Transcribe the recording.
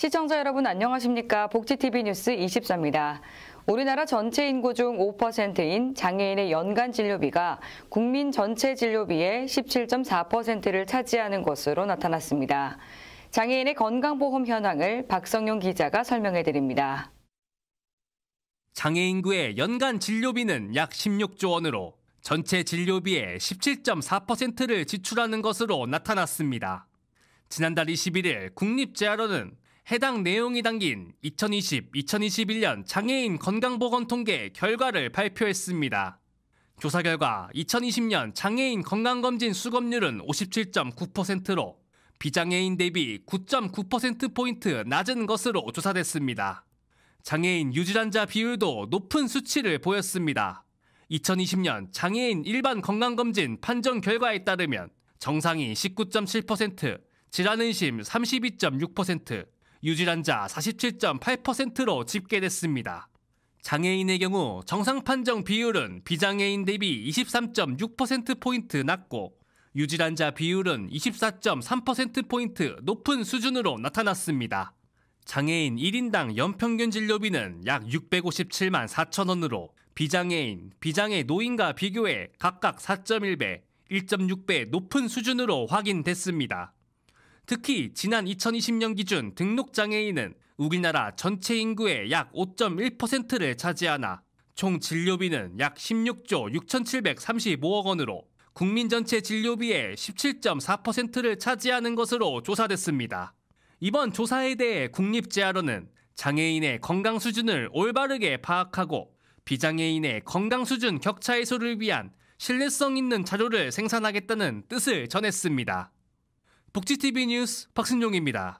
시청자 여러분 안녕하십니까? 복지TV 뉴스 24입니다. 우리나라 전체 인구 중 5%인 장애인의 연간 진료비가 국민 전체 진료비의 17.4%를 차지하는 것으로 나타났습니다. 장애인의 건강보험 현황을 박성용 기자가 설명해 드립니다. 장애 인구의 연간 진료비는 약 16조 원으로 전체 진료비의 17.4%를 지출하는 것으로 나타났습니다. 지난달 21일 국립재활원은 해당 내용이 담긴 2020-2021년 장애인 건강보건 통계 결과를 발표했습니다. 조사 결과 2020년 장애인 건강검진 수검률은 57.9%로 비장애인 대비 9.9%포인트 낮은 것으로 조사됐습니다. 장애인 유질환자 비율도 높은 수치를 보였습니다. 2020년 장애인 일반 건강검진 판정 결과에 따르면 정상이 19.7%, 질환의심 32.6%, 유질환 자 47.8%로 집계됐습니다. 장애인의 경우 정상 판정 비율은 비장애인 대비 23.6%포인트 낮고 유질환자 비율은 24.3%포인트 높은 수준으로 나타났습니다. 장애인 1인당 연평균 진료비는 약 657만 4천원으로 비장애인, 비장애 노인과 비교해 각각 4.1배, 1.6배 높은 수준으로 확인됐습니다. 특히 지난 2020년 기준 등록 장애인은 우리나라 전체 인구의 약 5.1%를 차지하나 총 진료비는 약 16조 6,735억 원으로 국민 전체 진료비의 17.4%를 차지하는 것으로 조사됐습니다. 이번 조사에 대해 국립재활원은 장애인의 건강 수준을 올바르게 파악하고 비장애인의 건강 수준 격차 해소를 위한 신뢰성 있는 자료를 생산하겠다는 뜻을 전했습니다. 복지TV 뉴스 박순용입니다.